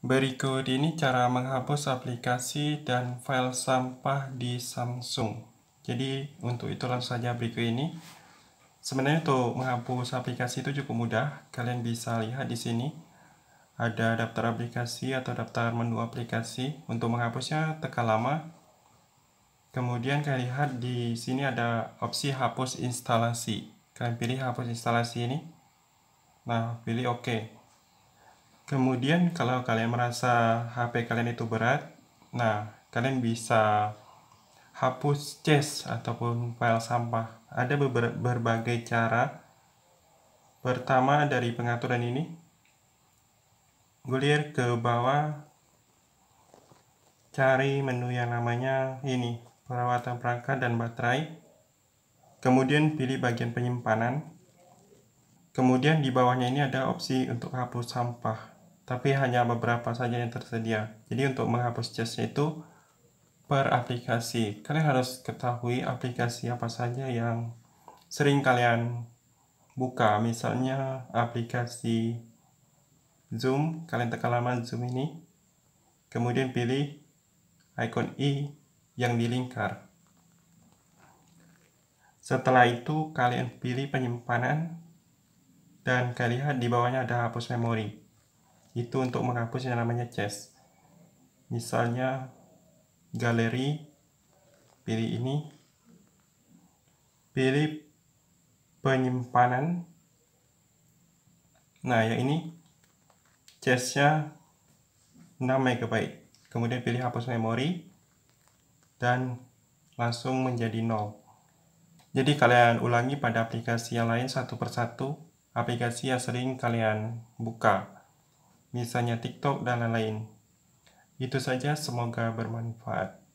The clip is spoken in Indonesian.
Berikut ini cara menghapus aplikasi dan file sampah di Samsung. Jadi untuk itu langsung saja berikut ini. Sebenarnya untuk menghapus aplikasi itu cukup mudah. Kalian bisa lihat di sini ada daftar aplikasi atau daftar menu aplikasi. Untuk menghapusnya tekan lama. Kemudian kalian lihat di sini ada opsi hapus instalasi. Kalian pilih hapus instalasi ini. Nah, pilih oke. OK. Kemudian kalau kalian merasa HP kalian itu berat, nah kalian bisa hapus chest ataupun file sampah. Ada berbagai cara. Pertama dari pengaturan ini, gulir ke bawah, cari menu yang namanya ini, perawatan perangkat dan baterai. Kemudian pilih bagian penyimpanan. Kemudian di bawahnya ini ada opsi untuk hapus sampah tapi hanya beberapa saja yang tersedia. Jadi untuk menghapus cache itu per aplikasi. Kalian harus ketahui aplikasi apa saja yang sering kalian buka. Misalnya aplikasi Zoom, kalian tekan lama Zoom ini. Kemudian pilih icon i yang dilingkar. Setelah itu kalian pilih penyimpanan dan kalian lihat di bawahnya ada hapus memori itu untuk menghapus yang namanya chest misalnya galeri pilih ini pilih penyimpanan nah yang ini chestnya 6 MB kemudian pilih hapus memori dan langsung menjadi nol jadi kalian ulangi pada aplikasi yang lain satu persatu aplikasi yang sering kalian buka misalnya TikTok dan lain-lain. Itu saja, semoga bermanfaat.